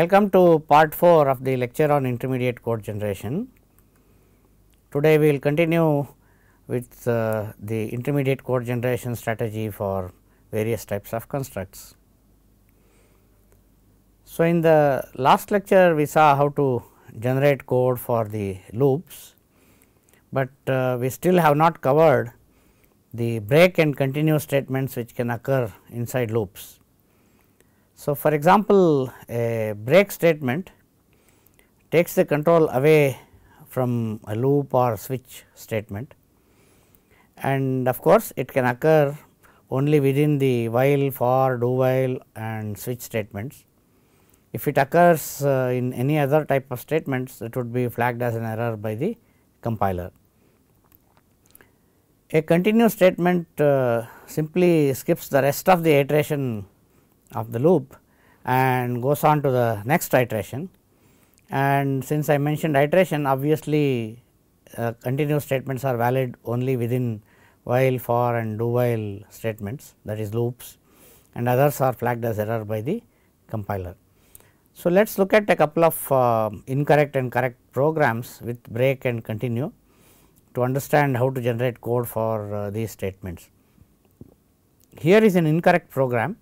Welcome to part 4 of the lecture on intermediate code generation. Today, we will continue with uh, the intermediate code generation strategy for various types of constructs. So, in the last lecture, we saw how to generate code for the loops, but uh, we still have not covered the break and continue statements which can occur inside loops. So, for example, a break statement takes the control away from a loop or switch statement and of course, it can occur only within the while, for, do while and switch statements. If it occurs uh, in any other type of statements, it would be flagged as an error by the compiler. A continuous statement uh, simply skips the rest of the iteration of the loop and goes on to the next iteration. And since I mentioned iteration obviously, uh, continuous statements are valid only within while for and do while statements that is loops and others are flagged as error by the compiler. So, let us look at a couple of uh, incorrect and correct programs with break and continue to understand how to generate code for uh, these statements. Here is an incorrect program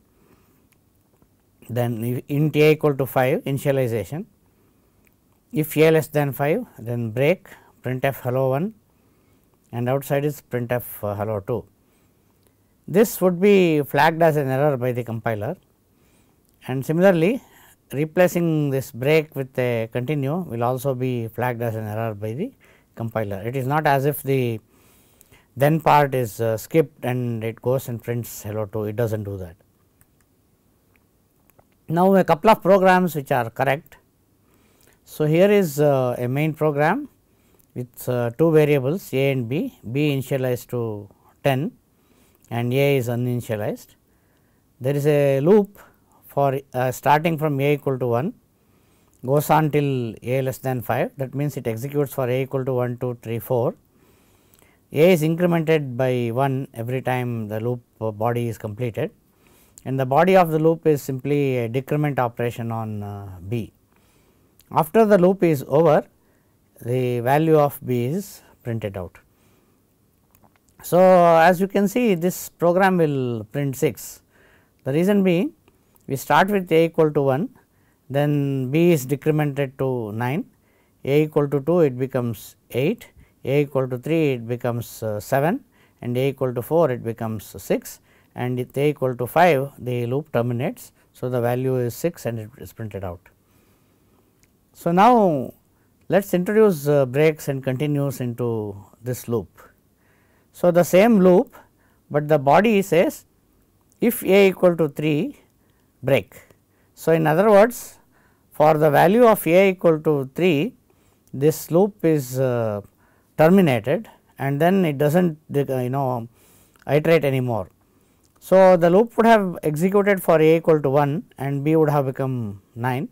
then int a equal to 5 initialization if a less than 5 then break printf hello 1 and outside is printf uh, hello 2. This would be flagged as an error by the compiler and similarly replacing this break with a continue will also be flagged as an error by the compiler. It is not as if the then part is uh, skipped and it goes and prints hello 2 it does not do that. Now, a couple of programs which are correct. So, here is uh, a main program with uh, two variables a and b, b initialized to 10 and a is uninitialized. There is a loop for uh, starting from a equal to 1 goes on till a less than 5 that means, it executes for a equal to 1 2 3 4. a is incremented by 1 every time the loop uh, body is completed and the body of the loop is simply a decrement operation on uh, B. After the loop is over the value of B is printed out. So, as you can see this program will print 6. The reason being we start with A equal to 1 then B is decremented to 9, A equal to 2 it becomes 8, A equal to 3 it becomes uh, 7 and A equal to 4 it becomes 6 and if a equal to 5 the loop terminates. So, the value is 6 and it is printed out. So, now let us introduce uh, breaks and continues into this loop. So, the same loop, but the body says if a equal to 3 break. So, in other words for the value of a equal to 3 this loop is uh, terminated and then it does not you know iterate anymore. So, the loop would have executed for a equal to 1 and b would have become 9.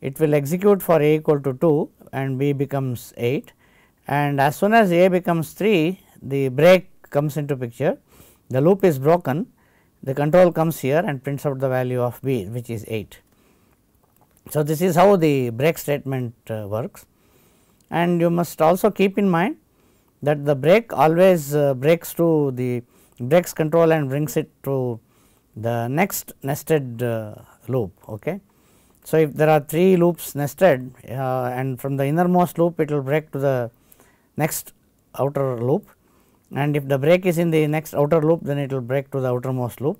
It will execute for a equal to 2 and b becomes 8 and as soon as a becomes 3 the break comes into picture. The loop is broken the control comes here and prints out the value of b which is 8. So, this is how the break statement uh, works and you must also keep in mind that the break always uh, breaks to the breaks control and brings it to the next nested uh, loop. Okay. So, if there are 3 loops nested uh, and from the innermost loop it will break to the next outer loop and if the break is in the next outer loop then it will break to the outermost loop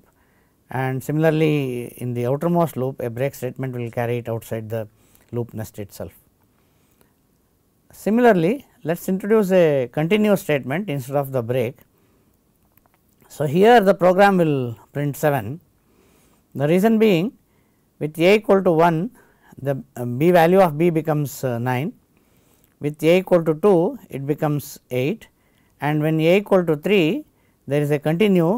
and similarly in the outermost loop a break statement will carry it outside the loop nest itself. Similarly, let us introduce a continuous statement instead of the break so, here the program will print 7 the reason being with a equal to 1 the uh, b value of b becomes uh, 9 with a equal to 2 it becomes 8 and when a equal to 3 there is a continue.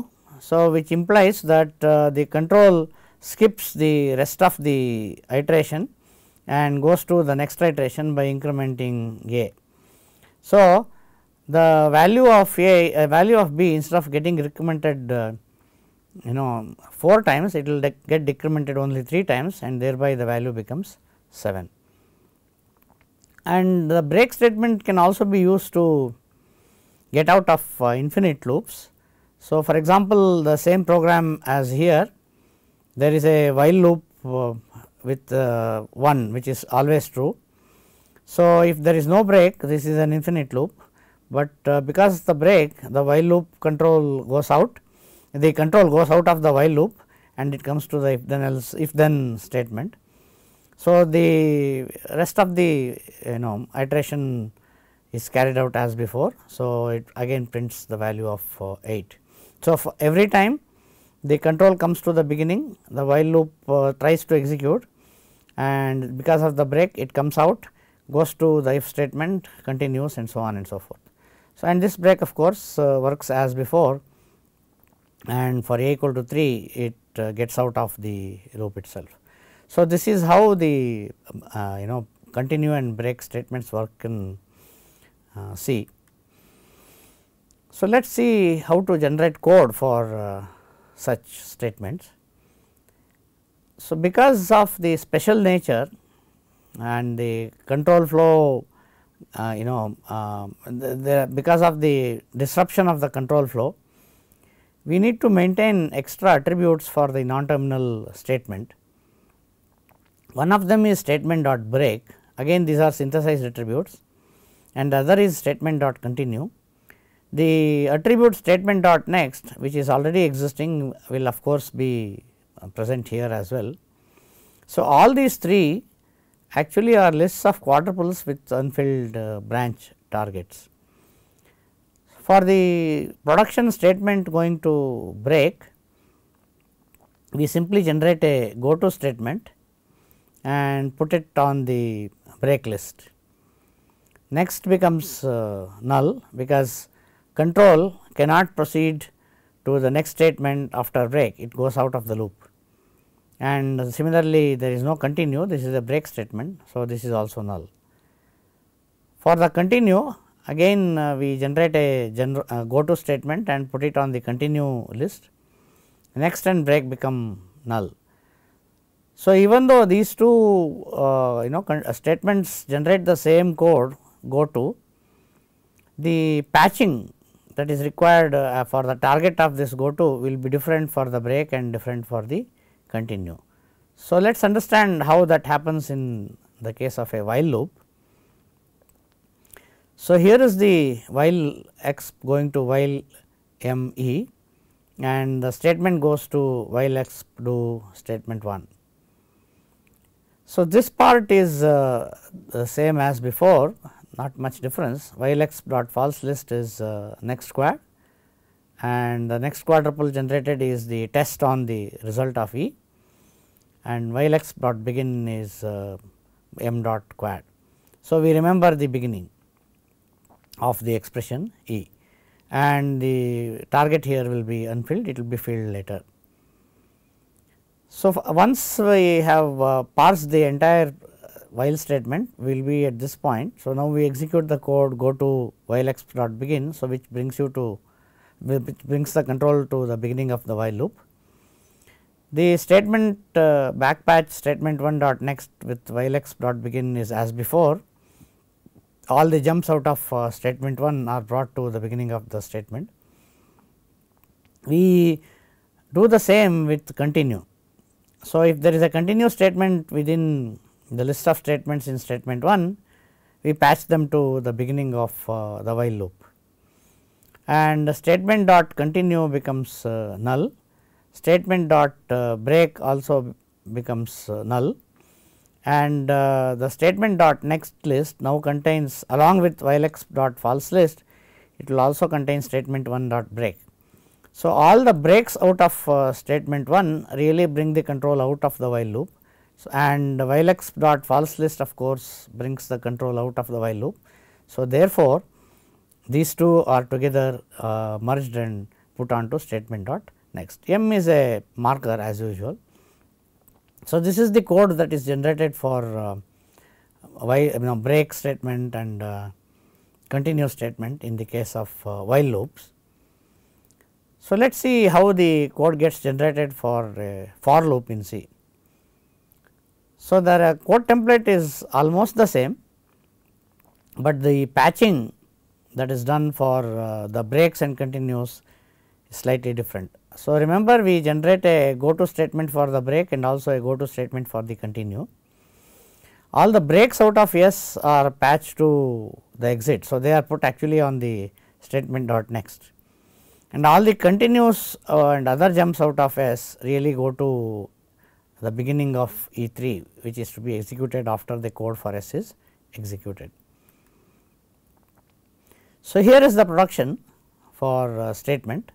So, which implies that uh, the control skips the rest of the iteration and goes to the next iteration by incrementing a. So, the value of a, uh, value of b instead of getting decremented, uh, you know 4 times it will de get decremented only 3 times and thereby the value becomes 7. And the break statement can also be used to get out of uh, infinite loops. So, for example, the same program as here there is a while loop uh, with uh, 1 which is always true. So, if there is no break this is an infinite loop but uh, because the break the while loop control goes out the control goes out of the while loop and it comes to the if then else if then statement. So, the rest of the you know iteration is carried out as before. So, it again prints the value of uh, 8. So, for every time the control comes to the beginning the while loop uh, tries to execute and because of the break it comes out goes to the if statement continues and so on and so forth. So, and this break of course, uh, works as before and for a equal to 3 it uh, gets out of the loop itself. So, this is how the um, uh, you know continue and break statements work in C. So, let us see how to generate code for such statements. So, because of the special nature and the control flow uh, you know uh, the, the, because of the disruption of the control flow we need to maintain extra attributes for the non-terminal statement. One of them is statement dot break again these are synthesized attributes and the other is statement dot continue. The attribute statement dot next which is already existing will of course be present here as well. So, all these three actually are lists of quadruples with unfilled uh, branch targets. For the production statement going to break, we simply generate a go to statement and put it on the break list. Next becomes uh, null because control cannot proceed to the next statement after break, it goes out of the loop and similarly there is no continue this is a break statement. So, this is also null. For the continue again uh, we generate a gener uh, go to statement and put it on the continue list next and break become null. So, even though these two uh, you know uh, statements generate the same code go to the patching that is required uh, for the target of this go to will be different for the break and different for the continue. So, let us understand how that happens in the case of a while loop. So, here is the while x going to while m e and the statement goes to while x do statement 1. So, this part is uh, the same as before not much difference while x dot false list is uh, next square and the next quadruple generated is the test on the result of E and while x dot begin is uh, m dot quad. So, we remember the beginning of the expression E and the target here will be unfilled, it will be filled later. So, once we have uh, parsed the entire uh, while statement we will be at this point. So, now we execute the code go to while x dot begin. So, which brings you to which brings the control to the beginning of the while loop. The statement uh, backpatch statement 1 dot next with while x dot begin is as before, all the jumps out of uh, statement 1 are brought to the beginning of the statement. We do the same with continue. So, if there is a continue statement within the list of statements in statement 1, we patch them to the beginning of uh, the while loop and statement dot continue becomes uh, null, statement dot uh, break also becomes uh, null and uh, the statement dot next list now contains along with while x dot false list it will also contain statement 1 dot break. So, all the breaks out of uh, statement 1 really bring the control out of the while loop so, and while x dot false list of course brings the control out of the while loop. So, therefore, these two are together uh, merged and put onto statement dot next. M is a marker as usual. So, this is the code that is generated for uh, while you know break statement and uh, continuous statement in the case of uh, while loops. So, let us see how the code gets generated for a for loop in C. So, the code template is almost the same, but the patching that is done for uh, the breaks and continues slightly different. So, remember we generate a go to statement for the break and also a go to statement for the continue. All the breaks out of S are patched to the exit. So, they are put actually on the statement dot next and all the continues uh, and other jumps out of S really go to the beginning of E3 which is to be executed after the code for S is executed. So, here is the production for uh, statement.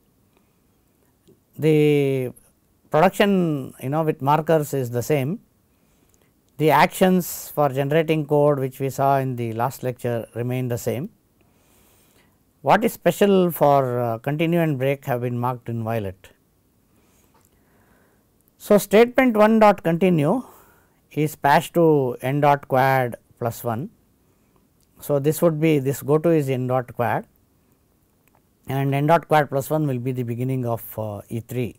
The production you know with markers is the same. The actions for generating code which we saw in the last lecture remain the same. What is special for uh, continue and break have been marked in violet. So, statement 1 dot continue is passed to n dot quad plus 1 so, this would be this go to is n dot quad and n dot quad plus 1 will be the beginning of uh, E 3.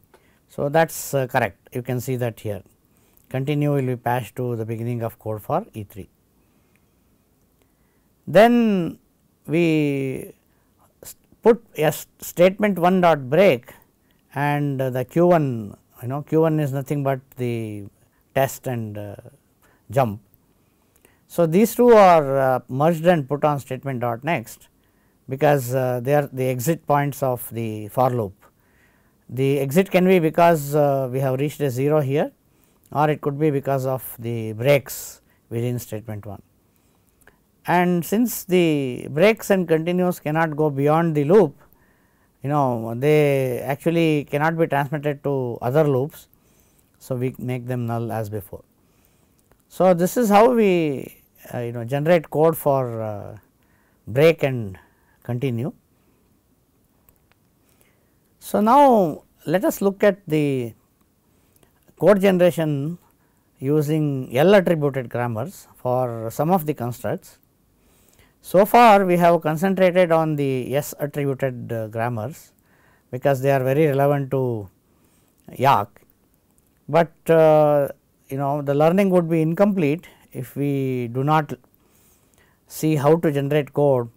So, that is uh, correct you can see that here continue will be passed to the beginning of code for E 3. Then we put a statement 1 dot break and the q 1 you know q 1 is nothing but the test and uh, jump so, these two are uh, merged and put on statement dot next because uh, they are the exit points of the for loop. The exit can be because uh, we have reached a 0 here or it could be because of the breaks within statement 1. And since the breaks and continues cannot go beyond the loop, you know they actually cannot be transmitted to other loops. So, we make them null as before. So, this is how we uh, you know generate code for uh, break and continue. So, now let us look at the code generation using L attributed grammars for some of the constructs. So far we have concentrated on the S attributed uh, grammars because they are very relevant to YAC, but uh, you know the learning would be incomplete if we do not see how to generate code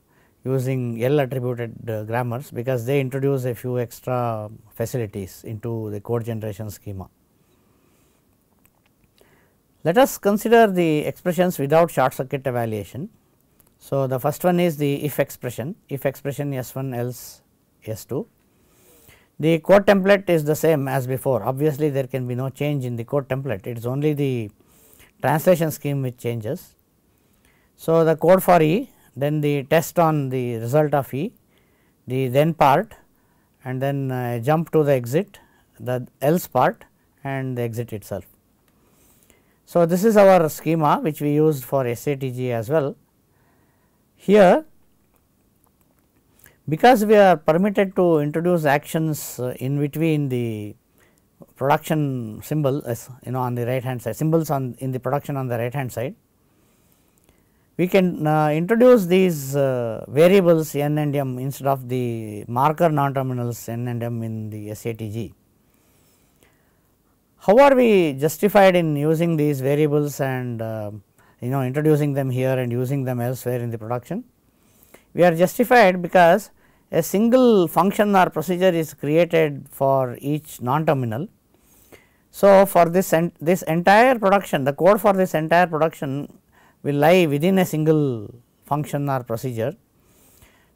using L attributed uh, grammars because they introduce a few extra facilities into the code generation schema. Let us consider the expressions without short circuit evaluation. So, the first one is the if expression, if expression S 1 else S 2. The code template is the same as before obviously, there can be no change in the code template it is only the translation scheme which changes. So, the code for E then the test on the result of E the then part and then uh, jump to the exit the else part and the exit itself. So, this is our schema which we used for SATG as well. Here because we are permitted to introduce actions uh, in between the production symbol as you know on the right hand side symbols on in the production on the right hand side. We can uh, introduce these uh, variables n and m instead of the marker non terminals n and m in the SATG. How are we justified in using these variables and uh, you know introducing them here and using them elsewhere in the production? We are justified because a single function or procedure is created for each non terminal so, for this this entire production the code for this entire production will lie within a single function or procedure.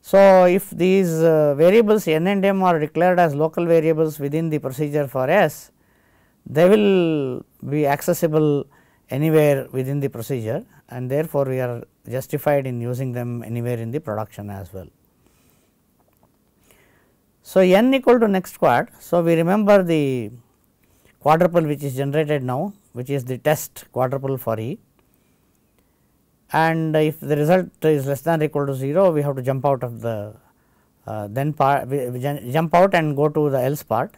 So, if these uh, variables n and m are declared as local variables within the procedure for S, they will be accessible anywhere within the procedure and therefore, we are justified in using them anywhere in the production as well. So, n equal to next quad. So, we remember the quadruple which is generated now which is the test quadruple for E and if the result is less than or equal to 0 we have to jump out of the uh, then part we, jump out and go to the else part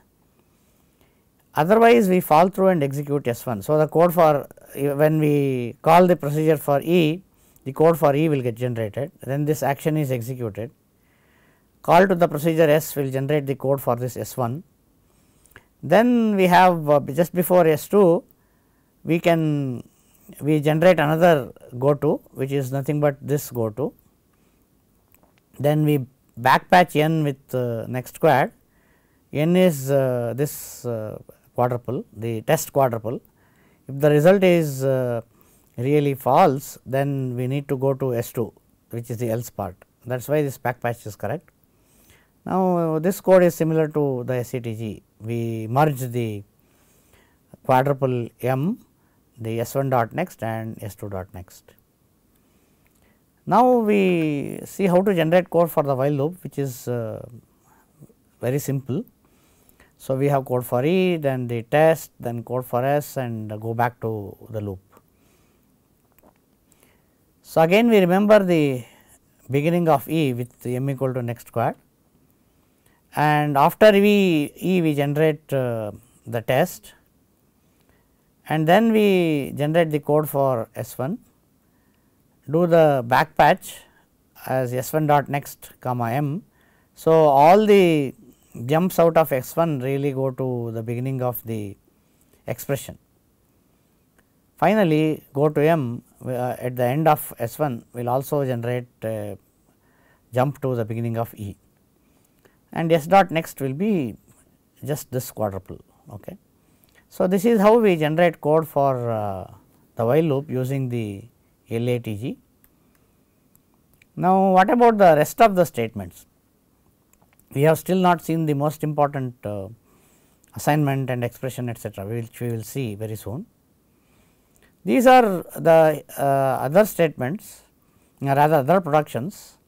otherwise we fall through and execute S1. So, the code for when we call the procedure for E the code for E will get generated then this action is executed call to the procedure S will generate the code for this S1 then we have uh, just before S 2 we can we generate another go to which is nothing but this go to. Then we back patch n with uh, next quad. n is uh, this uh, quadruple the test quadruple. If the result is uh, really false then we need to go to S 2 which is the else part that is why this back patch is correct. Now, this code is similar to the SCTG, we merge the quadruple M, the S 1 dot next and S 2 dot next. Now, we see how to generate code for the while loop which is uh, very simple. So, we have code for E then the test then code for S and go back to the loop. So, again we remember the beginning of E with m equal to next quad and after we E we generate uh, the test and then we generate the code for S1, do the back patch as S1 dot next comma M. So, all the jumps out of X1 really go to the beginning of the expression. Finally, go to M uh, at the end of S1 will also generate uh, jump to the beginning of E and S dot next will be just this quadruple. Okay. So, this is how we generate code for uh, the while loop using the LATG. Now, what about the rest of the statements? We have still not seen the most important uh, assignment and expression etc., which we will see very soon. These are the uh, other statements rather other productions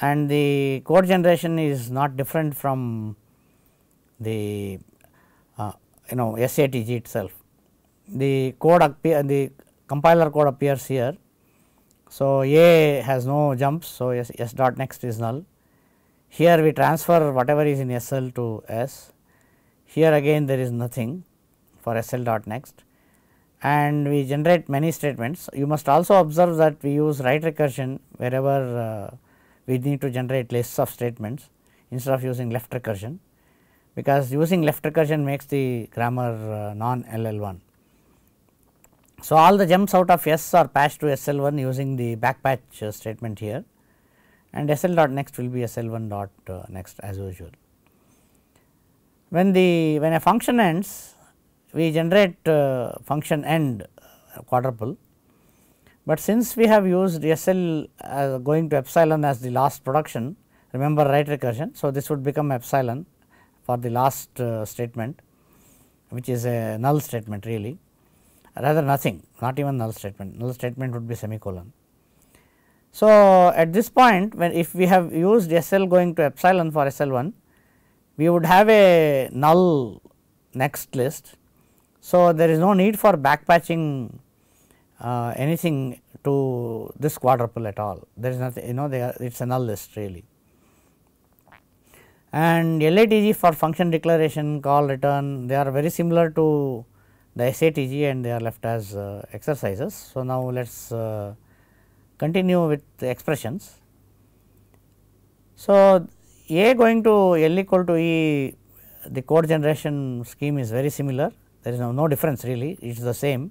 and the code generation is not different from the uh, you know SATG itself. The code appear the compiler code appears here. So, A has no jumps. So, S, S dot next is null. Here we transfer whatever is in SL to S. Here again there is nothing for SL dot next and we generate many statements. You must also observe that we use right recursion wherever uh, we need to generate lists of statements instead of using left recursion because using left recursion makes the grammar uh, non LL1. So, all the jumps out of S are patched to SL1 using the back patch uh, statement here and SL dot next will be SL1 dot uh, next as usual. When the when a function ends we generate function end quadruple but since we have used SL uh, going to epsilon as the last production remember right recursion. So, this would become epsilon for the last uh, statement which is a null statement really rather nothing not even null statement null statement would be semicolon. So, at this point when if we have used SL going to epsilon for SL 1 we would have a null next list. So, there is no need for backpatching uh, anything to this quadruple at all. There is nothing you know it is a null list really. And LATG for function declaration call return they are very similar to the SATG and they are left as uh, exercises. So, now let us uh, continue with expressions. So, A going to L equal to E the code generation scheme is very similar there is no, no difference really it is the same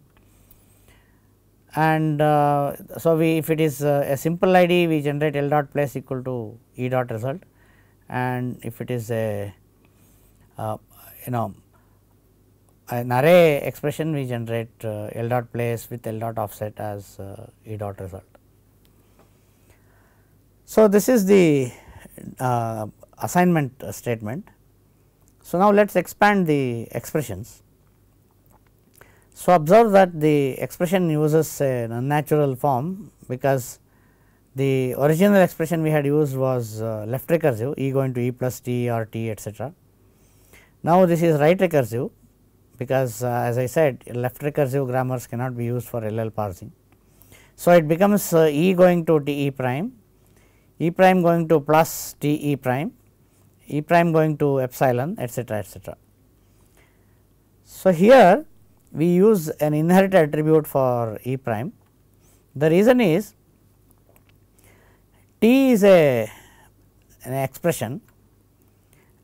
and uh, so we if it is uh, a simple ID we generate L dot plus equal to E dot result and if it is a uh, you know an array expression we generate uh, L dot place with L dot offset as uh, E dot result. So, this is the uh, assignment statement. So, now let us expand the expressions. So, observe that the expression uses an unnatural form because the original expression we had used was uh, left recursive e going to e plus t or t etc. Now, this is right recursive because uh, as I said left recursive grammars cannot be used for LL parsing. So, it becomes uh, e going to t e prime, e prime going to plus t e prime, e prime going to epsilon etc. etc. So, here we use an inherent attribute for E prime. The reason is T is a an expression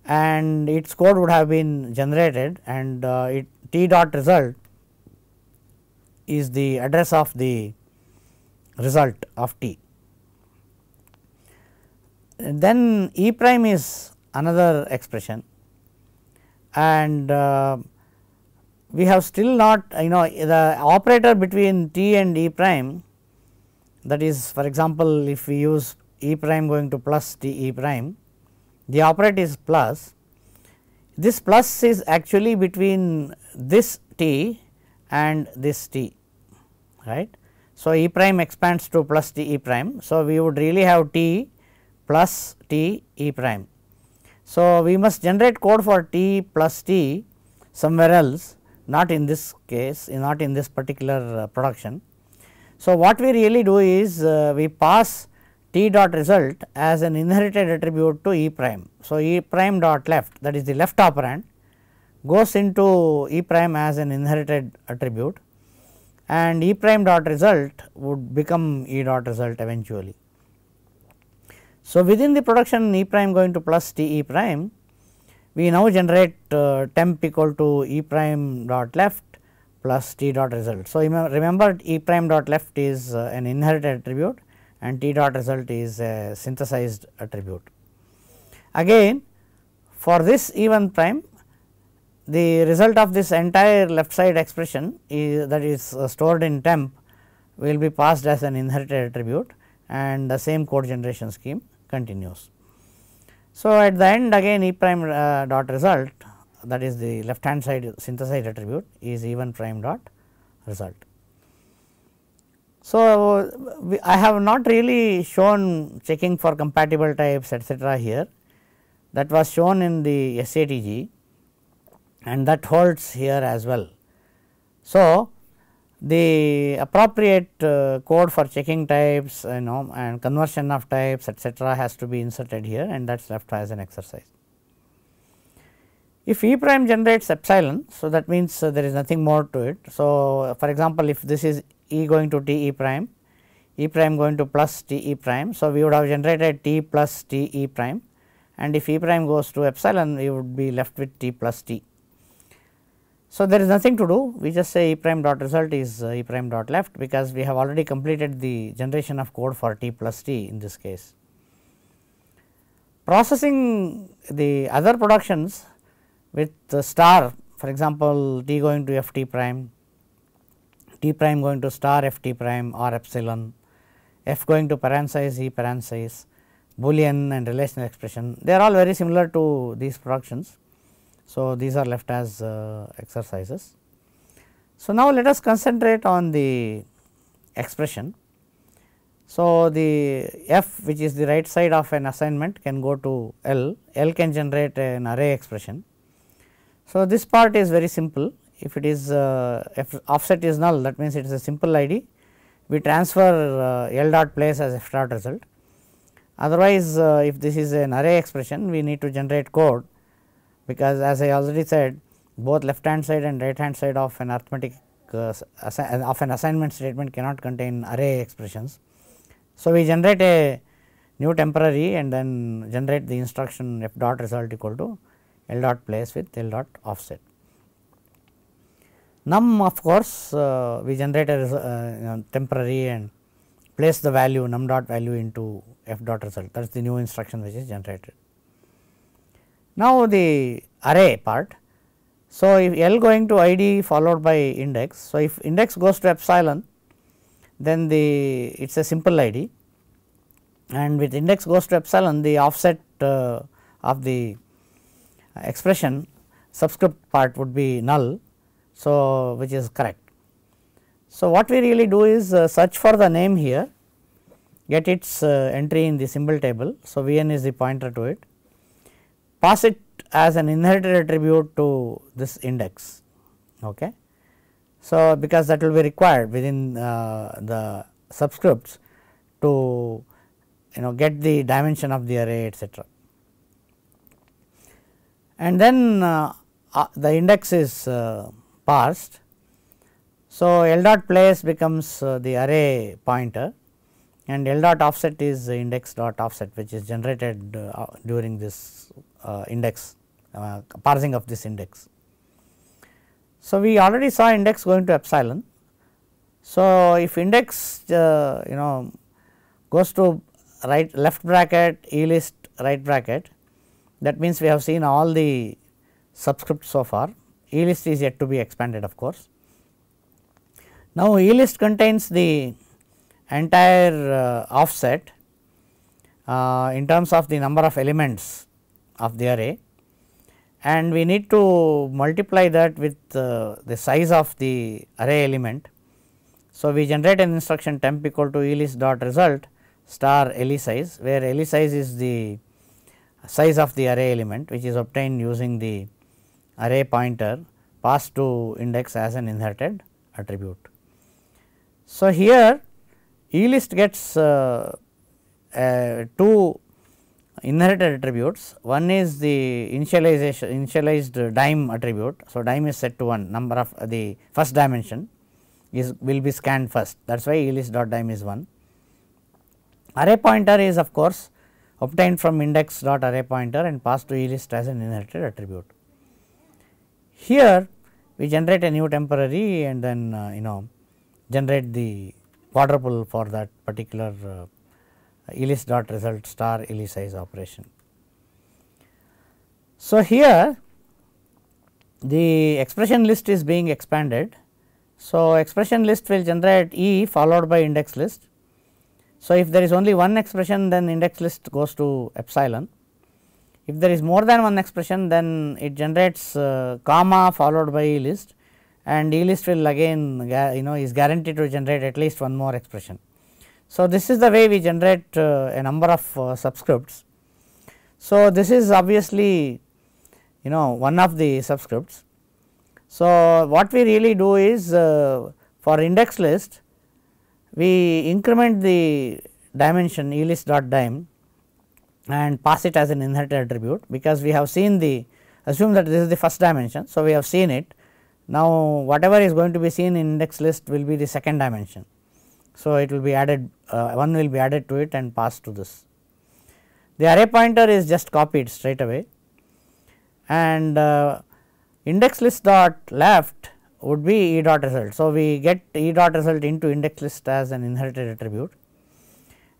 and its code would have been generated and uh, it T dot result is the address of the result of T. Then E prime is another expression and uh, we have still not you know the operator between t and e prime that is for example, if we use e prime going to plus t e prime the operator is plus this plus is actually between this t and this t right. So, e prime expands to plus t e prime. So, we would really have t plus t e prime. So, we must generate code for t plus t somewhere else not in this case not in this particular uh, production. So, what we really do is uh, we pass T dot result as an inherited attribute to E prime. So, E prime dot left that is the left operand goes into E prime as an inherited attribute and E prime dot result would become E dot result eventually. So, within the production E prime going to plus T E prime we now generate uh, temp equal to E prime dot left plus T dot result. So, remember E prime dot left is uh, an inherited attribute and T dot result is a synthesized attribute. Again for this E 1 prime the result of this entire left side expression is, that is uh, stored in temp will be passed as an inherited attribute and the same code generation scheme continues. So, at the end again E prime uh, dot result that is the left hand side synthesized attribute is E 1 prime dot result. So, we, I have not really shown checking for compatible types etcetera here that was shown in the SATG and that holds here as well. So, the appropriate uh, code for checking types you know and conversion of types etc., has to be inserted here and that is left as an exercise. If E prime generates epsilon, so that means uh, there is nothing more to it. So, for example, if this is E going to T E prime, E prime going to plus T E prime. So, we would have generated T plus T E prime and if E prime goes to epsilon, we would be left with T plus T. So, there is nothing to do we just say E prime dot result is uh, E prime dot left because we have already completed the generation of code for T plus T in this case. Processing the other productions with star for example, T going to F T prime, T prime going to star F T prime or epsilon, F going to parenthesis E parenthesis, Boolean and relational expression they are all very similar to these productions so, these are left as uh, exercises. So, now let us concentrate on the expression. So, the f which is the right side of an assignment can go to L, L can generate an array expression. So, this part is very simple if it is uh, if offset is null that means it is a simple id we transfer uh, L dot place as f dot result. Otherwise, uh, if this is an array expression we need to generate code because as I already said both left hand side and right hand side of an arithmetic uh, uh, of an assignment statement cannot contain array expressions. So, we generate a new temporary and then generate the instruction f dot result equal to L dot place with L dot offset. Num of course, uh, we generate a uh, temporary and place the value num dot value into f dot result that is the new instruction which is generated. Now, the array part. So, if L going to id followed by index. So, if index goes to epsilon then the it is a simple id and with index goes to epsilon the offset uh, of the expression subscript part would be null. So, which is correct. So, what we really do is uh, search for the name here get its uh, entry in the symbol table. So, V n is the pointer to it pass it as an inherited attribute to this index. Okay. So, because that will be required within uh, the subscripts to you know get the dimension of the array etc. And then uh, uh, the index is uh, parsed. So, L dot place becomes uh, the array pointer and L dot offset is index dot offset which is generated uh, during this uh, index uh, parsing of this index. So, we already saw index going to epsilon. So, if index uh, you know goes to right left bracket E list right bracket that means we have seen all the subscripts so far E list is yet to be expanded of course. Now, E list contains the entire uh, offset uh, in terms of the number of elements of the array and we need to multiply that with uh, the size of the array element. So, we generate an instruction temp equal to elist dot result star le size where le size is the size of the array element which is obtained using the array pointer passed to index as an inherited attribute. So, here elist gets uh, uh, two inherited attributes. One is the initialization initialized dime attribute. So, dime is set to 1 number of the first dimension is will be scanned first that is why list dot dime is 1. Array pointer is of course, obtained from index dot array pointer and passed to elist as an inherited attribute. Here we generate a new temporary and then uh, you know generate the quadruple for that particular uh, Ellis dot result star size operation. So, here the expression list is being expanded. So, expression list will generate E followed by index list. So, if there is only one expression then index list goes to epsilon. If there is more than one expression then it generates uh, comma followed by E list and E list will again you know is guaranteed to generate at least one more expression. So, this is the way we generate uh, a number of uh, subscripts. So, this is obviously you know one of the subscripts. So, what we really do is uh, for index list we increment the dimension elist dot dim and pass it as an inherited attribute because we have seen the assume that this is the first dimension. So, we have seen it now whatever is going to be seen in index list will be the second dimension. So, it will be added uh, 1 will be added to it and passed to this. The array pointer is just copied straight away and uh, index list dot left would be e dot result. So, we get e dot result into index list as an inherited attribute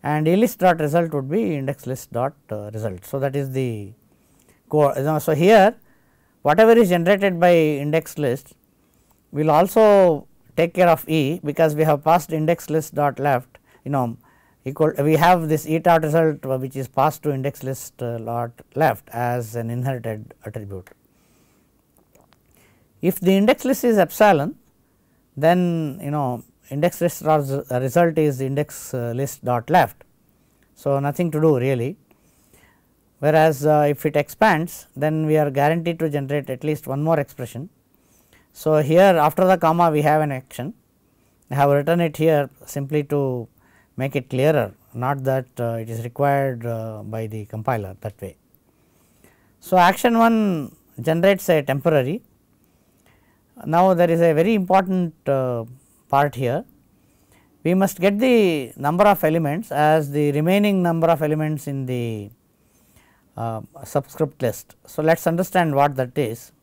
and e list dot result would be index list dot uh, result. So, that is the core. You know, so, here whatever is generated by index list will also take care of E because we have passed index list dot left you know equal we have this E dot result uh, which is passed to index list dot uh, left as an inherited attribute. If the index list is epsilon then you know index list uh, result is index list dot left. So, nothing to do really whereas, if it expands then we are guaranteed to generate at least one more expression so, here after the comma we have an action I have written it here simply to make it clearer not that uh, it is required uh, by the compiler that way. So, action 1 generates a temporary. Now, there is a very important uh, part here. We must get the number of elements as the remaining number of elements in the uh, subscript list. So, let us understand what that is.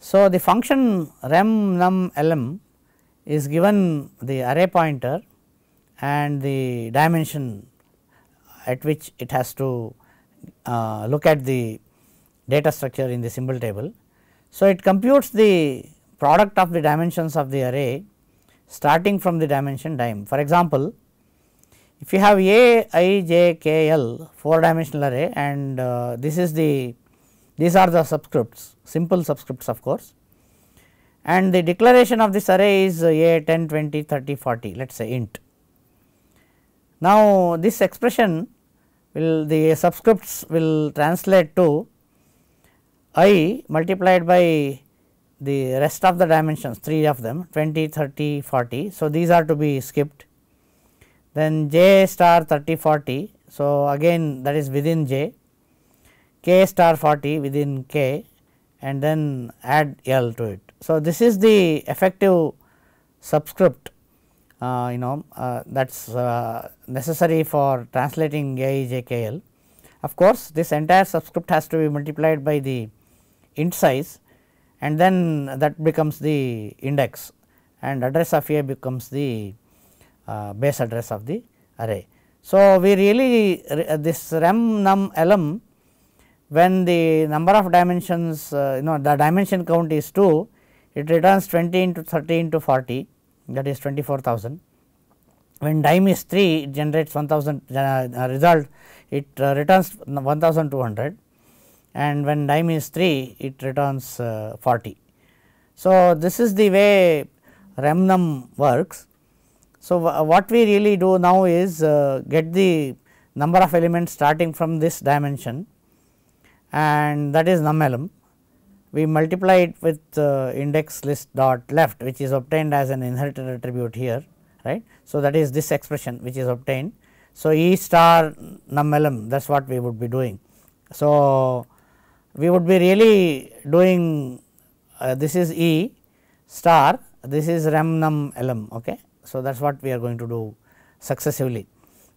So, the function rem num lm is given the array pointer and the dimension at which it has to uh, look at the data structure in the symbol table. So, it computes the product of the dimensions of the array starting from the dimension dime. For example, if you have a i j k l 4 dimensional array and uh, this is the these are the subscripts, simple subscripts of course. And the declaration of this array is uh, A 10, 20, 30, 40, let us say int. Now, this expression will the subscripts will translate to i multiplied by the rest of the dimensions 3 of them 20, 30, 40. So, these are to be skipped then j star 30, 40. So, again that is within j k star 40 within k and then add L to it. So, this is the effective subscript uh, you know uh, that is uh, necessary for translating A is A K L. Of course, this entire subscript has to be multiplied by the int size and then that becomes the index and address of A becomes the uh, base address of the array. So, we really uh, this rem num lm when the number of dimensions uh, you know the dimension count is 2 it returns 20 into 30 into 40 that is 24000 when dime is 3 it generates 1000 uh, uh, result it uh, returns 1200 and when dime is 3 it returns uh, 40 so this is the way remnum works so what we really do now is uh, get the number of elements starting from this dimension and that is numellum. We multiply it with uh, index list dot left which is obtained as an inherited attribute here right. So, that is this expression which is obtained. So, E star numellum that is what we would be doing. So, we would be really doing uh, this is E star this is rem num lm okay. So, that is what we are going to do successively.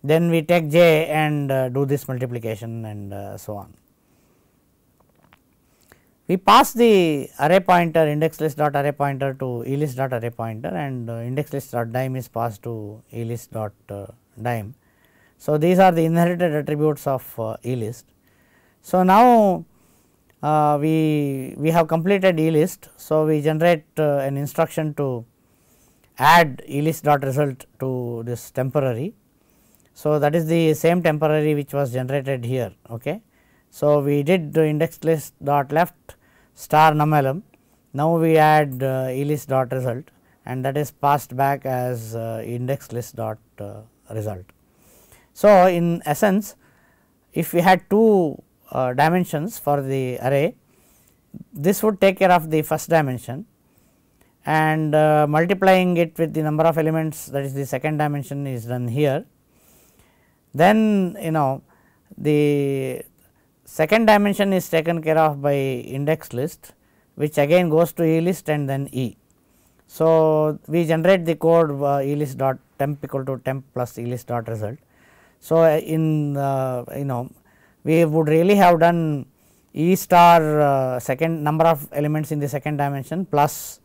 Then we take j and uh, do this multiplication and uh, so on we pass the array pointer index list dot array pointer to e list dot array pointer and uh, index list dot dime is passed to e list dot dime. So, these are the inherited attributes of uh, e list. So, now uh, we, we have completed e list. So, we generate uh, an instruction to add e list dot result to this temporary. So, that is the same temporary which was generated here. Okay. So, we did the index list dot left star numalum. Now, we add uh, elist dot result and that is passed back as uh, index list dot uh, result. So, in essence if we had two uh, dimensions for the array this would take care of the first dimension and uh, multiplying it with the number of elements that is the second dimension is done here. Then you know the Second dimension is taken care of by index list which again goes to E list and then E. So, we generate the code uh, E list dot temp equal to temp plus E list dot result. So, uh, in uh, you know we would really have done E star uh, second number of elements in the second dimension plus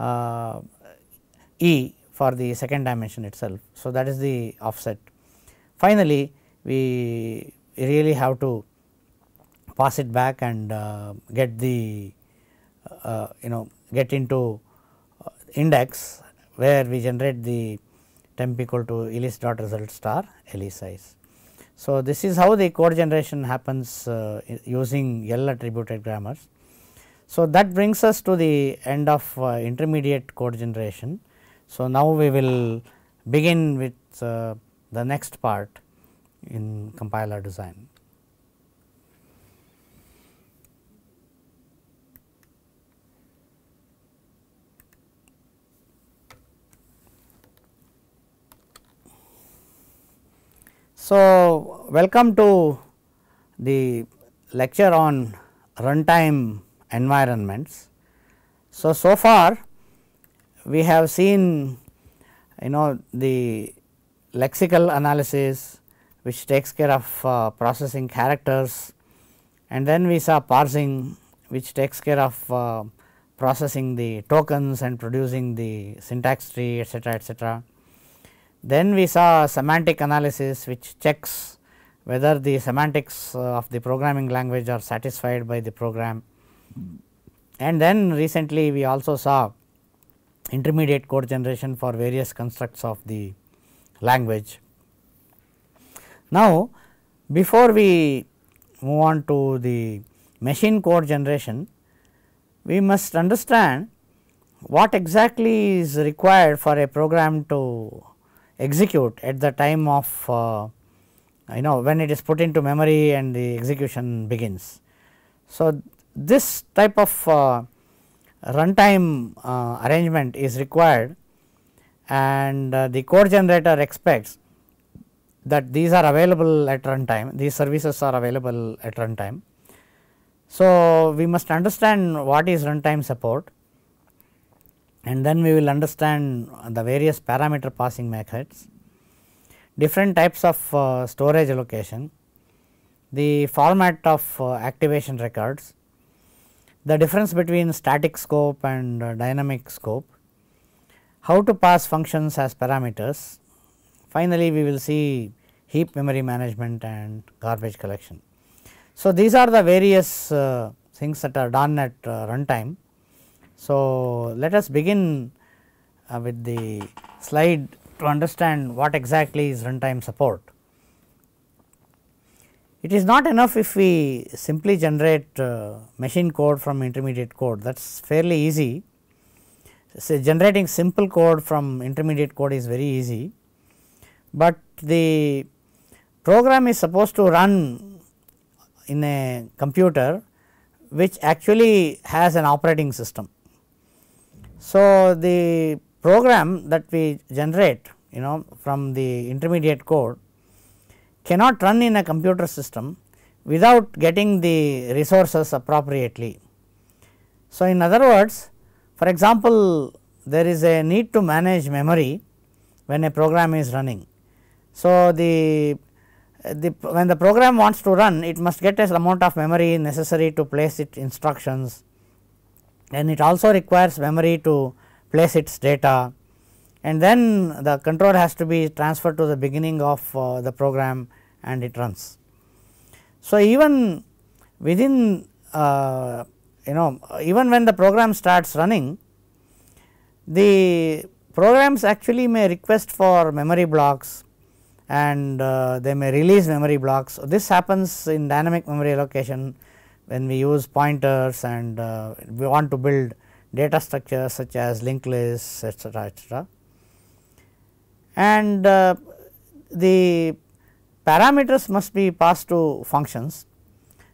uh, E for the second dimension itself. So, that is the offset. Finally, we really have to pass it back and uh, get the uh, you know get into uh, index where we generate the temp equal to elise dot result star elise size. So, this is how the code generation happens uh, using L attributed grammars. So, that brings us to the end of uh, intermediate code generation. So, now we will begin with uh, the next part in compiler design. So, welcome to the lecture on runtime environments. So, so far we have seen you know the lexical analysis which takes care of uh, processing characters and then we saw parsing which takes care of uh, processing the tokens and producing the syntax tree etcetera etcetera. Then we saw semantic analysis which checks whether the semantics uh, of the programming language are satisfied by the program. And then recently we also saw intermediate code generation for various constructs of the language. Now, before we move on to the machine code generation, we must understand what exactly is required for a program to execute at the time of uh, you know when it is put into memory and the execution begins. So, this type of uh, runtime uh, arrangement is required and the code generator expects that these are available at runtime, these services are available at runtime. So, we must understand what is runtime support and then we will understand the various parameter passing methods, different types of uh, storage allocation, the format of uh, activation records, the difference between static scope and uh, dynamic scope, how to pass functions as parameters. Finally, we will see heap memory management and garbage collection. So, these are the various uh, things that are done at uh, runtime. So, let us begin uh, with the slide to understand what exactly is runtime support. It is not enough if we simply generate uh, machine code from intermediate code that is fairly easy. So, generating simple code from intermediate code is very easy, but the program is supposed to run in a computer which actually has an operating system so, the program that we generate you know from the intermediate code cannot run in a computer system without getting the resources appropriately. So, in other words for example, there is a need to manage memory when a program is running. So, the, the when the program wants to run it must get a amount of memory necessary to place its instructions and it also requires memory to place its data and then the control has to be transferred to the beginning of uh, the program and it runs. So, even within uh, you know even when the program starts running the programs actually may request for memory blocks and uh, they may release memory blocks. This happens in dynamic memory allocation when we use pointers and uh, we want to build data structures such as linked lists etcetera etcetera. And uh, the parameters must be passed to functions.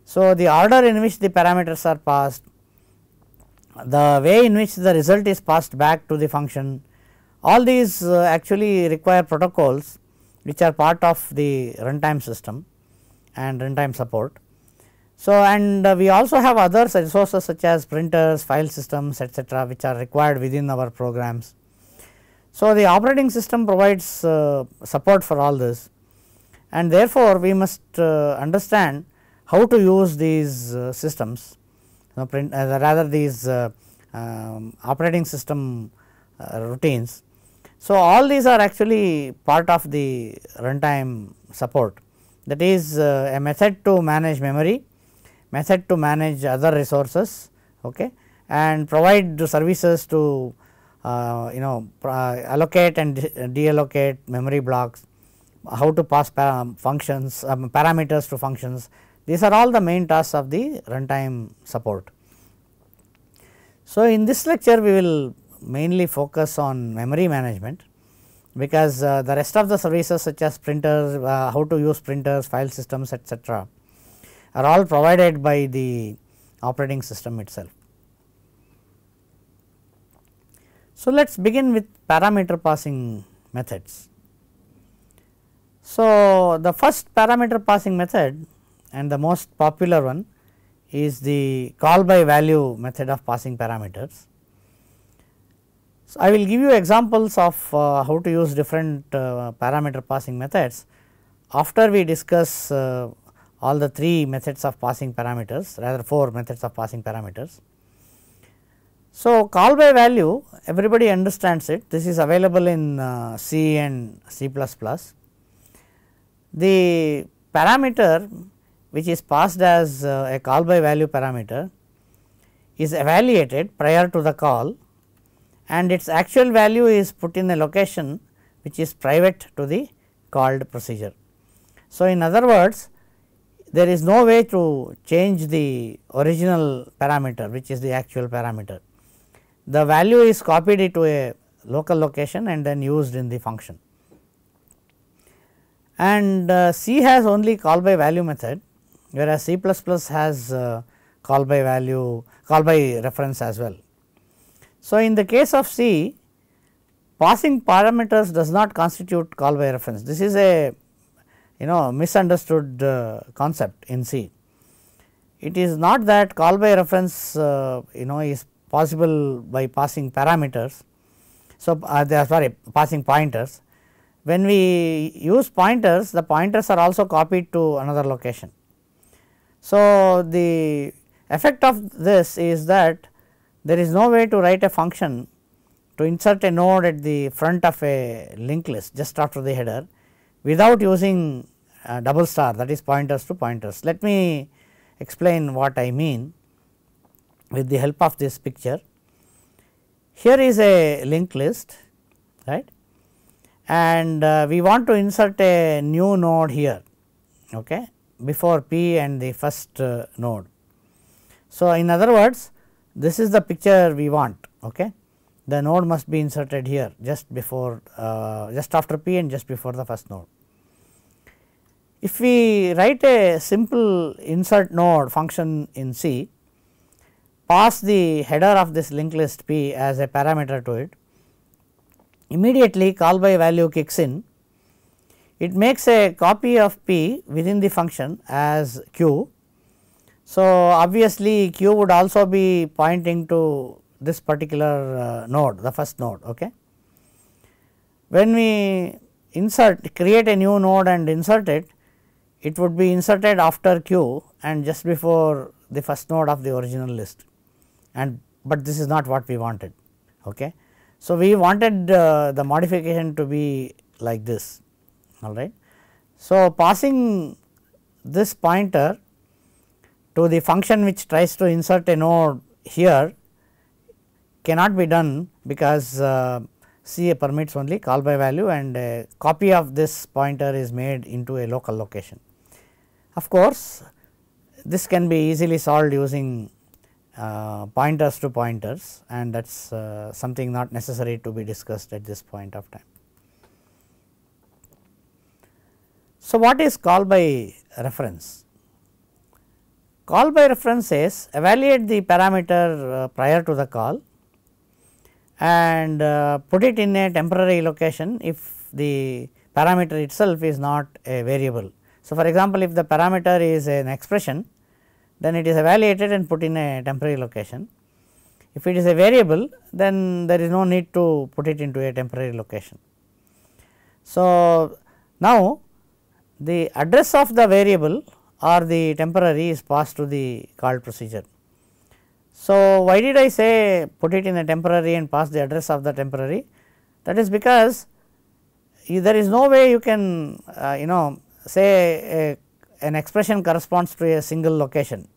So, the order in which the parameters are passed, the way in which the result is passed back to the function, all these uh, actually require protocols which are part of the runtime system and runtime support so, and uh, we also have other resources such as printers, file systems etc., which are required within our programs. So, the operating system provides uh, support for all this and therefore, we must uh, understand how to use these uh, systems you know, print, uh, rather these uh, um, operating system routines. So, all these are actually part of the runtime support that is a method to manage memory method to manage other resources okay, and provide the services to uh, you know uh, allocate and deallocate memory blocks, how to pass functions um, parameters to functions these are all the main tasks of the runtime support. So, in this lecture we will mainly focus on memory management because uh, the rest of the services such as printers, uh, how to use printers, file systems etc are all provided by the operating system itself. So, let us begin with parameter passing methods. So, the first parameter passing method and the most popular one is the call by value method of passing parameters. So, I will give you examples of uh, how to use different uh, parameter passing methods after we discuss uh, all the 3 methods of passing parameters rather 4 methods of passing parameters. So, call by value everybody understands it this is available in uh, C and C++. The parameter which is passed as uh, a call by value parameter is evaluated prior to the call and its actual value is put in a location which is private to the called procedure. So, in other words there is no way to change the original parameter which is the actual parameter. The value is copied into a local location and then used in the function. And uh, C has only call by value method whereas C has uh, call by value call by reference as well. So, in the case of C passing parameters does not constitute call by reference. This is a you know misunderstood uh, concept in C. It is not that call by reference uh, you know is possible by passing parameters. So, uh, they are sorry passing pointers. When we use pointers the pointers are also copied to another location. So, the effect of this is that there is no way to write a function to insert a node at the front of a linked list just after the header without using uh, double star that is pointers to pointers. Let me explain what I mean with the help of this picture. Here is a linked list right and uh, we want to insert a new node here okay, before p and the first uh, node. So, in other words this is the picture we want okay. the node must be inserted here just before uh, just after p and just before the first node. If we write a simple insert node function in C, pass the header of this linked list P as a parameter to it, immediately call by value kicks in, it makes a copy of P within the function as Q. So, obviously, Q would also be pointing to this particular uh, node, the first node. Okay. When we insert create a new node and insert it, it would be inserted after q and just before the first node of the original list and but this is not what we wanted. Okay. So, we wanted uh, the modification to be like this all right. So, passing this pointer to the function which tries to insert a node here cannot be done because uh, CA permits only call by value and a copy of this pointer is made into a local location. Of course, this can be easily solved using uh, pointers to pointers and that is uh, something not necessary to be discussed at this point of time. So, what is call by reference? Call by reference says evaluate the parameter uh, prior to the call and uh, put it in a temporary location if the parameter itself is not a variable so, for example, if the parameter is an expression then it is evaluated and put in a temporary location. If it is a variable then there is no need to put it into a temporary location. So, now the address of the variable or the temporary is passed to the call procedure. So, why did I say put it in a temporary and pass the address of the temporary? That is because there is no way you can uh, you know say a, an expression corresponds to a single location.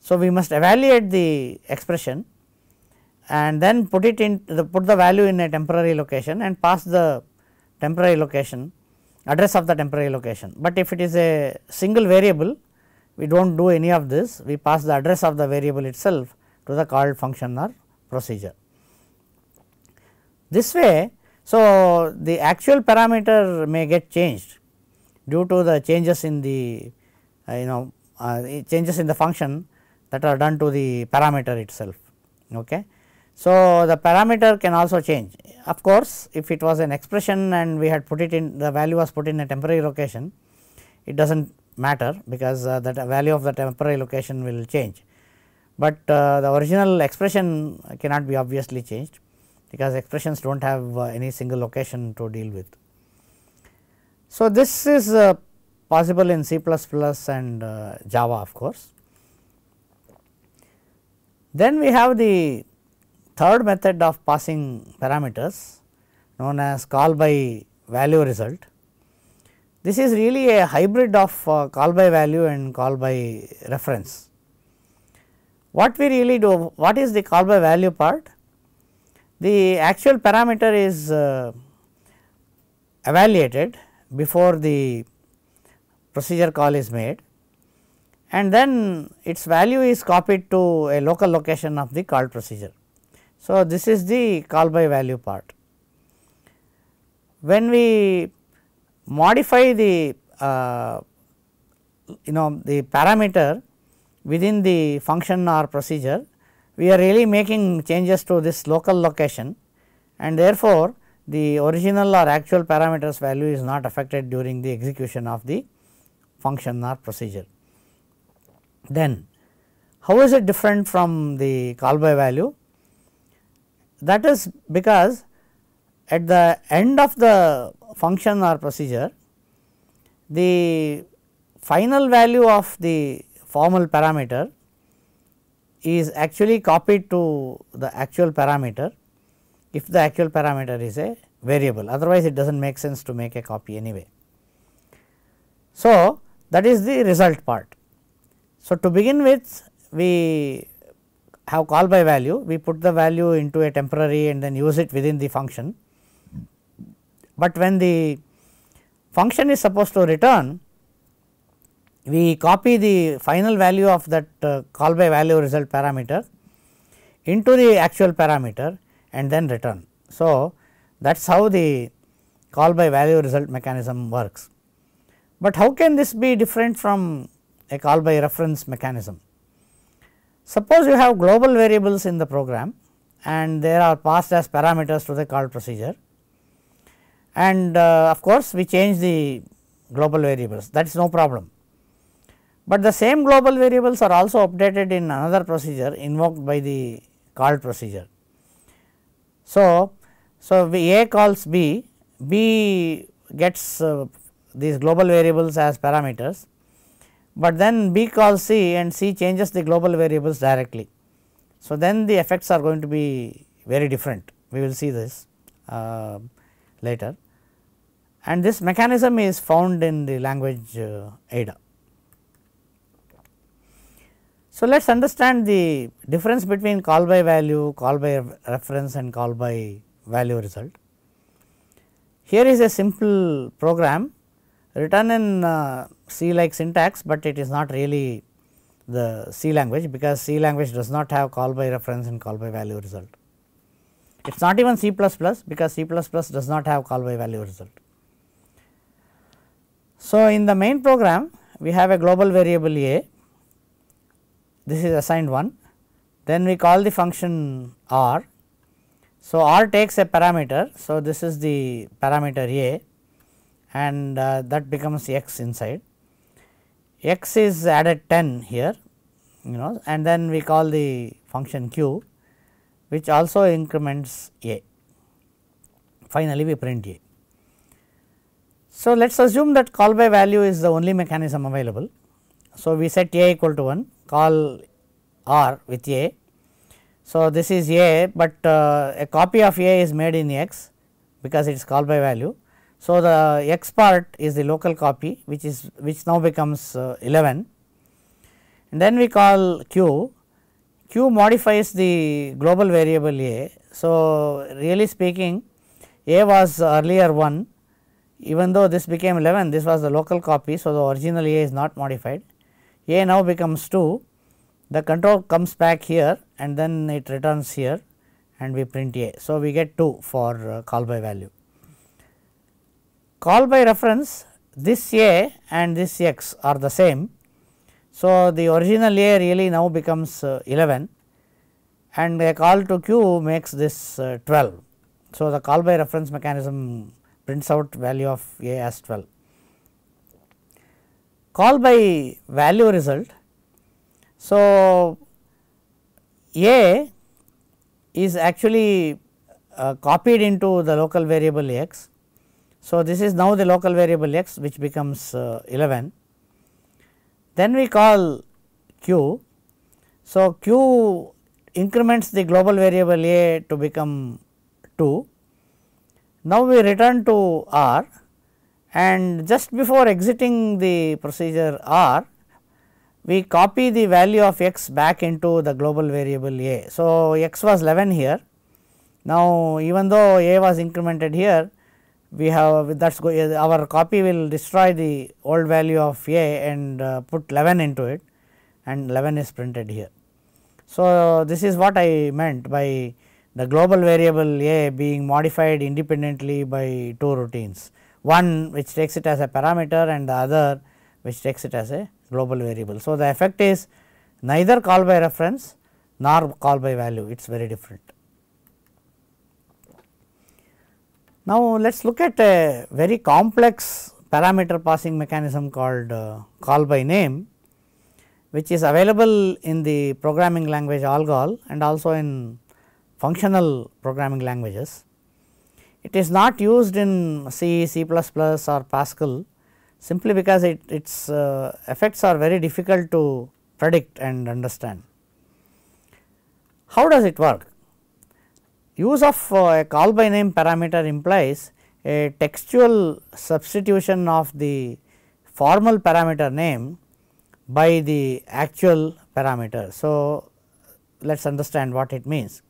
So, we must evaluate the expression and then put it in the put the value in a temporary location and pass the temporary location address of the temporary location. But if it is a single variable we do not do any of this we pass the address of the variable itself to the called function or procedure. This way so, the actual parameter may get changed due to the changes in the uh, you know uh, changes in the function that are done to the parameter itself. Okay. So, the parameter can also change of course, if it was an expression and we had put it in the value was put in a temporary location it does not matter because uh, that value of the temporary location will change, but uh, the original expression cannot be obviously changed because expressions do not have uh, any single location to deal with. So, this is uh, possible in C and uh, Java of course. Then we have the third method of passing parameters known as call by value result. This is really a hybrid of uh, call by value and call by reference. What we really do, what is the call by value part? The actual parameter is evaluated before the procedure call is made and then its value is copied to a local location of the called procedure. So, this is the call by value part. When we modify the uh, you know the parameter within the function or procedure, we are really making changes to this local location and therefore, the original or actual parameters value is not affected during the execution of the function or procedure. Then how is it different from the call by value? That is because at the end of the function or procedure, the final value of the formal parameter is actually copied to the actual parameter if the actual parameter is a variable otherwise it does not make sense to make a copy anyway. So, that is the result part. So, to begin with we have call by value we put the value into a temporary and then use it within the function, but when the function is supposed to return we copy the final value of that uh, call by value result parameter into the actual parameter and then return. So, that is how the call by value result mechanism works. But how can this be different from a call by reference mechanism? Suppose you have global variables in the program and they are passed as parameters to the call procedure and uh, of course, we change the global variables that is no problem. But the same global variables are also updated in another procedure invoked by the call procedure. So, so A calls B, B gets uh, these global variables as parameters, but then B calls C and C changes the global variables directly. So, then the effects are going to be very different, we will see this uh, later and this mechanism is found in the language uh, ADA. So, let us understand the difference between call by value, call by reference and call by value result. Here is a simple program written in uh, C like syntax, but it is not really the C language because C language does not have call by reference and call by value result. It is not even C because C does not have call by value result. So, in the main program we have a global variable A this is assigned 1 then we call the function r. So, r takes a parameter. So, this is the parameter a and uh, that becomes x inside x is added 10 here you know and then we call the function q which also increments a finally we print a. So, let us assume that call by value is the only mechanism available so, we set A equal to 1 call R with A. So, this is A, but uh, a copy of A is made in X because it is called by value. So, the X part is the local copy which is which now becomes uh, 11 and then we call Q. Q modifies the global variable A. So, really speaking A was earlier 1 even though this became 11 this was the local copy. So, the original A is not modified a now becomes 2, the control comes back here and then it returns here and we print A. So, we get 2 for uh, call by value. Call by reference this A and this X are the same. So, the original A really now becomes uh, 11 and a call to Q makes this uh, 12. So, the call by reference mechanism prints out value of A as 12 call by value result. So, A is actually uh, copied into the local variable x. So, this is now the local variable x which becomes uh, 11. Then we call q. So, q increments the global variable a to become 2. Now, we return to r and just before exiting the procedure R, we copy the value of x back into the global variable A. So, x was 11 here. Now, even though A was incremented here, we have that is our copy will destroy the old value of A and uh, put 11 into it and 11 is printed here. So, this is what I meant by the global variable A being modified independently by two routines one which takes it as a parameter and the other which takes it as a global variable. So, the effect is neither call by reference nor call by value it is very different. Now, let us look at a very complex parameter passing mechanism called uh, call by name which is available in the programming language ALGOL and also in functional programming languages. It is not used in C, C++ or Pascal simply because it, its uh, effects are very difficult to predict and understand. How does it work? Use of uh, a call by name parameter implies a textual substitution of the formal parameter name by the actual parameter. So, let us understand what it means.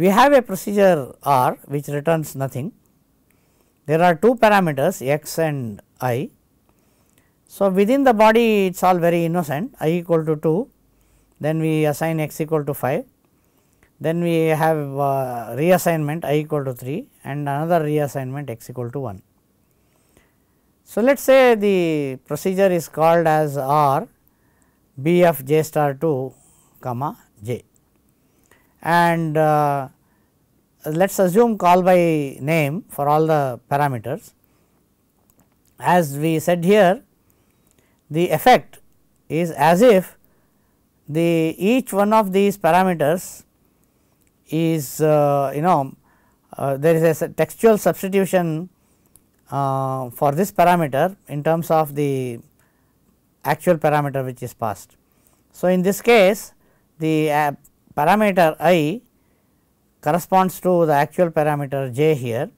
We have a procedure R which returns nothing. There are two parameters x and i. So, within the body it is all very innocent i equal to 2, then we assign x equal to 5, then we have uh, reassignment i equal to 3 and another reassignment x equal to 1. So, let us say the procedure is called as R B of j star 2 comma j and uh, let us assume call by name for all the parameters. As we said here, the effect is as if the each one of these parameters is uh, you know uh, there is a textual substitution uh, for this parameter in terms of the actual parameter which is passed. So, in this case the uh, parameter i corresponds to the actual parameter j here.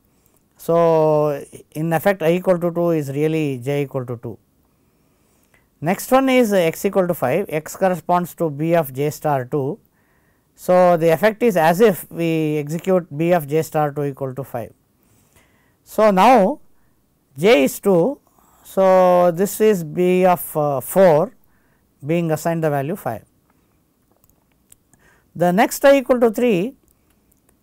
So, in effect i equal to 2 is really j equal to 2. Next one is x equal to 5, x corresponds to b of j star 2. So, the effect is as if we execute b of j star 2 equal to 5. So, now j is 2. So, this is b of uh, 4 being assigned the value 5. The next i equal to 3,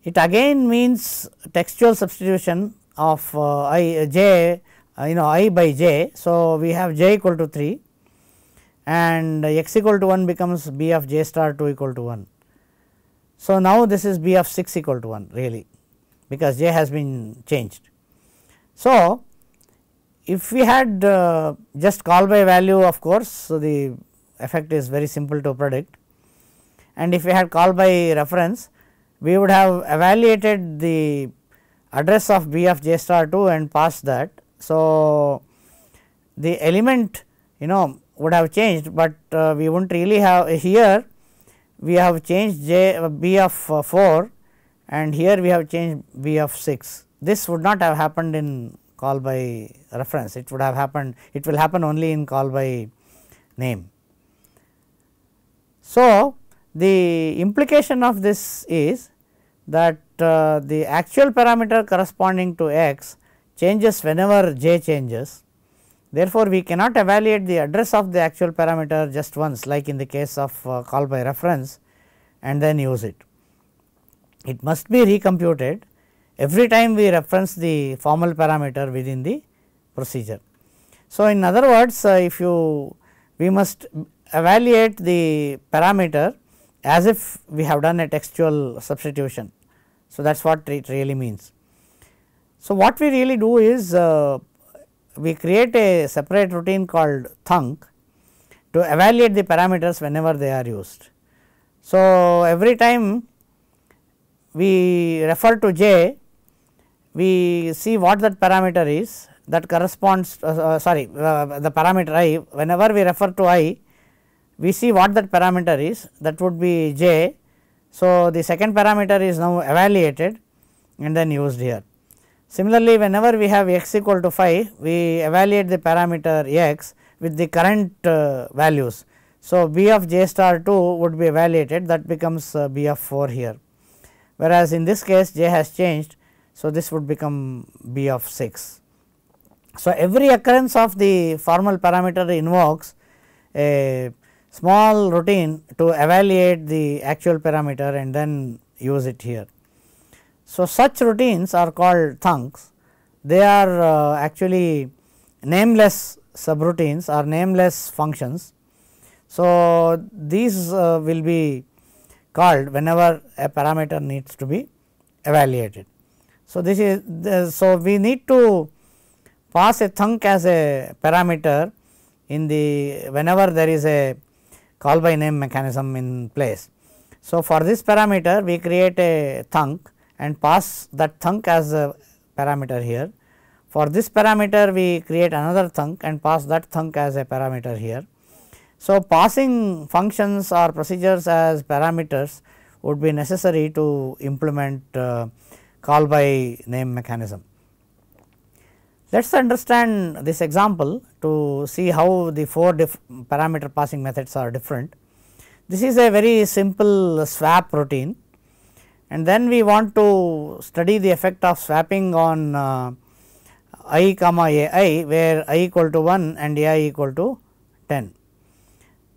it again means textual substitution of uh, i uh, j uh, you know i by j. So, we have j equal to 3 and x equal to 1 becomes b of j star 2 equal to 1. So, now this is b of 6 equal to 1 really because j has been changed. So, if we had uh, just call by value of course, so the effect is very simple to predict and if we had called by reference, we would have evaluated the address of B of j star 2 and passed that. So, the element you know would have changed, but uh, we would not really have here we have changed uh, b of uh, 4 and here we have changed b of 6. This would not have happened in call by reference, it would have happened, it will happen only in call by name. So, the implication of this is that uh, the actual parameter corresponding to x changes whenever j changes. Therefore, we cannot evaluate the address of the actual parameter just once like in the case of uh, call by reference and then use it. It must be recomputed every time we reference the formal parameter within the procedure. So, in other words uh, if you we must evaluate the parameter as if we have done a textual substitution. So, that is what it really means. So, what we really do is uh, we create a separate routine called thunk to evaluate the parameters whenever they are used. So, every time we refer to j, we see what that parameter is that corresponds uh, uh sorry uh, the parameter i whenever we refer to i we see what that parameter is that would be j. So, the second parameter is now evaluated and then used here. Similarly, whenever we have x equal to 5, we evaluate the parameter x with the current uh, values. So, b of j star 2 would be evaluated that becomes uh, b of 4 here, whereas in this case j has changed. So, this would become b of 6. So, every occurrence of the formal parameter invokes a small routine to evaluate the actual parameter and then use it here. So, such routines are called thunks, they are uh, actually nameless subroutines or nameless functions. So, these uh, will be called whenever a parameter needs to be evaluated. So, this is so we need to pass a thunk as a parameter in the whenever there is a call by name mechanism in place. So, for this parameter we create a thunk and pass that thunk as a parameter here. For this parameter we create another thunk and pass that thunk as a parameter here. So, passing functions or procedures as parameters would be necessary to implement uh, call by name mechanism. Let us understand this example to see how the 4 parameter passing methods are different. This is a very simple swap routine and then we want to study the effect of swapping on uh, i comma ai where i equal to 1 and ai equal to 10.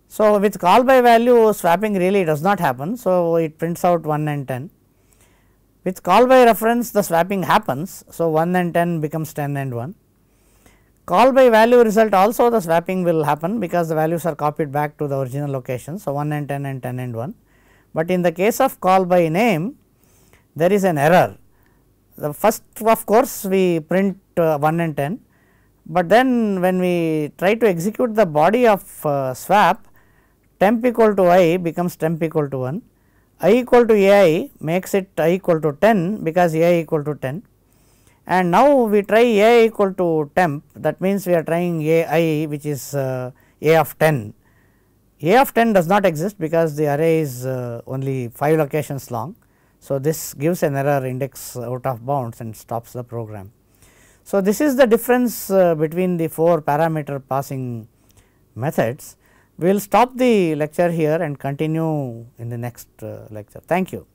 So, with call by value swapping really does not happen. So, it prints out 1 and 10 with call by reference the swapping happens. So, 1 and 10 becomes 10 and 1. Call by value result also the swapping will happen because the values are copied back to the original location. So, 1 and 10 and 10 and 1, but in the case of call by name there is an error. The first of course, we print uh, 1 and 10, but then when we try to execute the body of uh, swap temp equal to i becomes temp equal to 1 i equal to ai makes it i equal to 10 because ai equal to 10 and now we try ai equal to temp that means we are trying ai which is uh, a of 10. a of 10 does not exist because the array is uh, only 5 locations long. So, this gives an error index out of bounds and stops the program. So, this is the difference uh, between the 4 parameter passing methods we will stop the lecture here and continue in the next uh, lecture. Thank you.